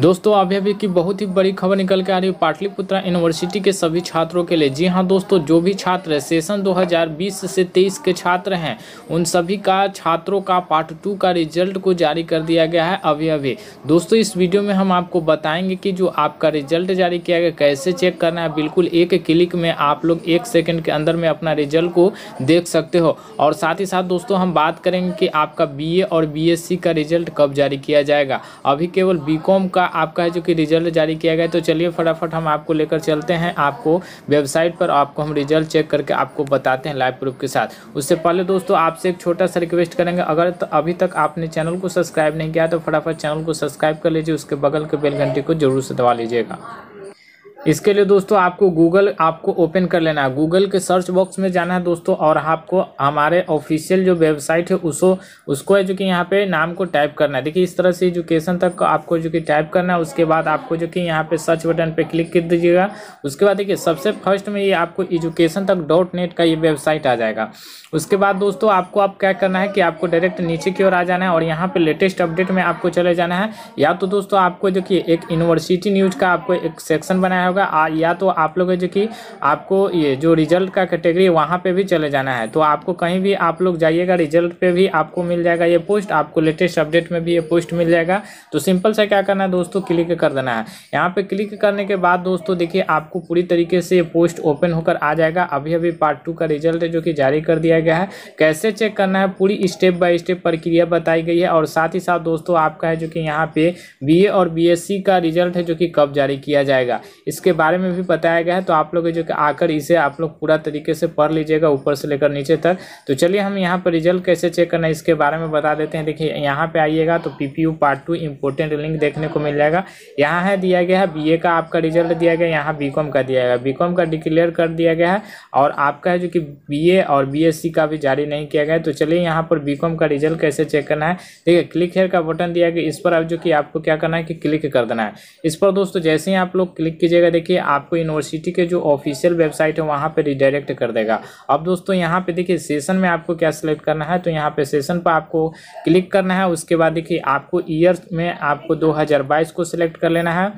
दोस्तों अभी अभी की बहुत ही बड़ी खबर निकल के आ रही है पाटलिपुत्रा यूनिवर्सिटी के सभी छात्रों के लिए जी हाँ दोस्तों जो भी छात्र सेशन 2020 से 23 के छात्र हैं उन सभी का छात्रों का पार्ट टू का रिजल्ट को जारी कर दिया गया है अभी अभी दोस्तों इस वीडियो में हम आपको बताएंगे कि जो आपका रिजल्ट जारी किया गया कैसे चेक करना है बिल्कुल एक क्लिक में आप लोग एक सेकेंड के अंदर में अपना रिजल्ट को देख सकते हो और साथ ही साथ दोस्तों हम बात करेंगे कि आपका बी और बी का रिजल्ट कब जारी किया जाएगा अभी केवल बी का का आपका जो कि रिजल्ट जारी किया गया तो चलिए फटाफट हम आपको लेकर चलते हैं आपको वेबसाइट पर आपको हम रिजल्ट चेक करके आपको बताते हैं लाइव प्रूफ के साथ उससे पहले दोस्तों आपसे एक छोटा सा रिक्वेस्ट करेंगे अगर तो अभी तक आपने चैनल को सब्सक्राइब नहीं किया तो फटाफट चैनल को सब्सक्राइब कर लीजिए उसके बगल के बेल घंटे को जरूर से दबा लीजिएगा इसके लिए दोस्तों आपको गूगल आपको ओपन कर लेना है गूगल के सर्च बॉक्स में जाना है दोस्तों और आपको हमारे ऑफिशियल जो वेबसाइट है उसको उसको है जो कि यहाँ पे नाम को टाइप करना है देखिए इस तरह से एजुकेशन तक आपको जो कि टाइप करना है उसके बाद आपको जो कि यहाँ पे सर्च बटन पे क्लिक कर दीजिएगा उसके बाद देखिए सबसे फर्स्ट में ये आपको एजुकेशन तक डॉट नेट का ये वेबसाइट आ जाएगा उसके बाद दोस्तों आपको आप क्या करना है कि आपको डायरेक्ट नीचे की ओर आ जाना है और यहाँ पर लेटेस्ट अपडेट में आपको चले जाना है या तो दोस्तों आपको जो कि एक यूनिवर्सिटी न्यूज़ का आपको एक सेक्शन बनाया है होगा या तो आप लोग जो कि आपको ये जो रिजल्ट का कैटेगरी वहाँ पे भी चले जाना है तो आपको कहीं भी आप लोग जाइएगा रिजल्ट पे भी आपको मिल जाएगा ये पोस्ट आपको लेटेस्ट अपडेट में भी ये पोस्ट मिल जाएगा तो सिंपल सा क्या करना है दोस्तों क्लिक कर देना है यहाँ पर क्लिक करने के बाद दोस्तों देखिए आपको पूरी तरीके से ये पोस्ट ओपन होकर आ जाएगा अभी अभी पार्ट टू का रिजल्ट जो कि जारी कर दिया गया है कैसे चेक करना है पूरी स्टेप बाय स्टेप प्रक्रिया बताई गई है और साथ ही साथ दोस्तों आपका है जो कि यहाँ पे बीए और बीएससी का रिजल्ट है जो कि कब जारी किया जाएगा इसका इसके बारे में भी बताया गया है तो आप लोग जो कि आकर इसे आप लोग पूरा तरीके से पढ़ लीजिएगा ऊपर से लेकर नीचे तक तो चलिए हम यहाँ पर रिजल्ट कैसे चेक करना है इसके बारे में बता देते हैं देखिए यहाँ पर आइएगा तो P part two important link देखने को मिल जाएगा यहाँ है दिया गया है बी का आपका रिजल्ट दिया गया यहाँ बी का दिया गया बी का डिक्लेयर कर दिया गया है और आपका है जो कि बी और बी का भी जारी नहीं किया गया तो चलिए यहाँ पर बी का रिजल्ट कैसे चेक करना है देखिए क्लिक हेयर का बटन दिया गया इस पर अब जो कि आपको क्या करना है कि क्लिक कर देना है इस पर दोस्तों जैसे ही आप लोग क्लिक कीजिएगा देखिए आपको यूनिवर्सिटी के जो ऑफिशियल वेबसाइट है वहाँ पर रिडायरेक्ट कर देगा अब दोस्तों यहाँ पर देखिए सेशन में आपको क्या सिलेक्ट करना है तो यहाँ पर सेशन पर आपको क्लिक करना है उसके बाद देखिए आपको ईयर में आपको दो को सिलेक्ट कर लेना है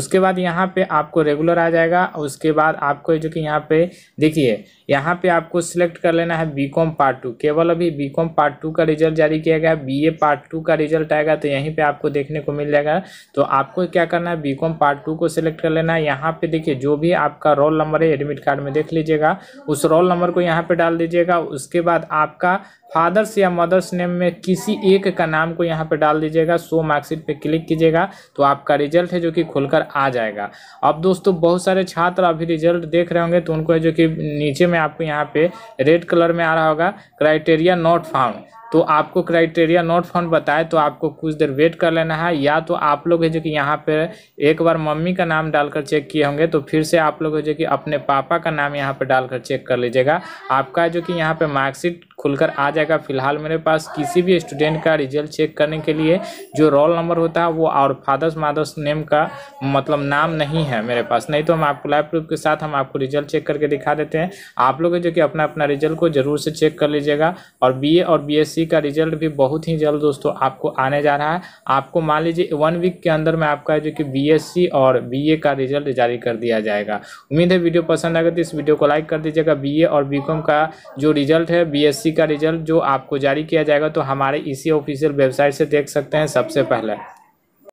उसके बाद यहाँ पर आपको रेगुलर आ जाएगा उसके बाद आपको जो कि यहाँ पर देखिए यहाँ पे आपको सिलेक्ट कर लेना है बी पार्ट टू केवल अभी बी पार्ट टू का रिजल्ट जारी किया गया है बी ए पार्ट टू का रिजल्ट आएगा तो यहीं पे आपको देखने को मिल जाएगा तो आपको क्या करना है बीकॉम पार्ट टू को सिलेक्ट कर लेना है यहाँ यहाँ पे देखिए जो भी आपका रोल नंबर है एडमिट कार्ड में देख लीजिएगा उस रोल नंबर को यहाँ पे डाल दीजिएगा उसके बाद आपका फादर्स या मदर्स नेम में किसी एक का नाम को यहाँ पे डाल दीजिएगा सो मार्कशीट पे क्लिक कीजिएगा तो आपका रिजल्ट है जो कि खुलकर आ जाएगा अब दोस्तों बहुत सारे छात्र अभी रिजल्ट देख रहे होंगे तो उनको है जो कि नीचे में आपको यहाँ पे रेड कलर में आ रहा होगा क्राइटेरिया नॉट फाउंड तो आपको क्राइटेरिया नॉट फाउंड बताए तो आपको कुछ देर वेट कर लेना है या तो आप लोग है जो कि यहाँ पर एक बार मम्मी का नाम डालकर चेक किए होंगे तो फिर से आप लोग है जो कि अपने पापा का नाम यहाँ पर डालकर चेक कर लीजिएगा आपका जो कि यहाँ पर मार्कशीट खुलकर आ जाएगा फिलहाल मेरे पास किसी भी स्टूडेंट का रिजल्ट चेक करने के लिए जो रोल नंबर होता है वो और फादर्स मादर्स नेम का मतलब नाम नहीं है मेरे पास नहीं तो हम आपको लाइव प्रूफ के साथ हम आपको रिजल्ट चेक करके दिखा देते हैं आप लोग जो कि अपना अपना रिजल्ट को ज़रूर से चेक कर लीजिएगा और बी और बी का रिजल्ट भी बहुत ही जल्द दोस्तों आपको आने जा रहा है आपको मान लीजिए वन वीक के अंदर में आपका जो कि बी और बी का रिजल्ट जारी कर दिया जाएगा उम्मीद है वीडियो पसंद आएगा तो इस वीडियो को लाइक कर दीजिएगा बी और बी का जो रिजल्ट है बी का रिजल्ट जो आपको जारी किया जाएगा तो हमारे इसी ऑफिशियल वेबसाइट से देख सकते हैं सबसे पहले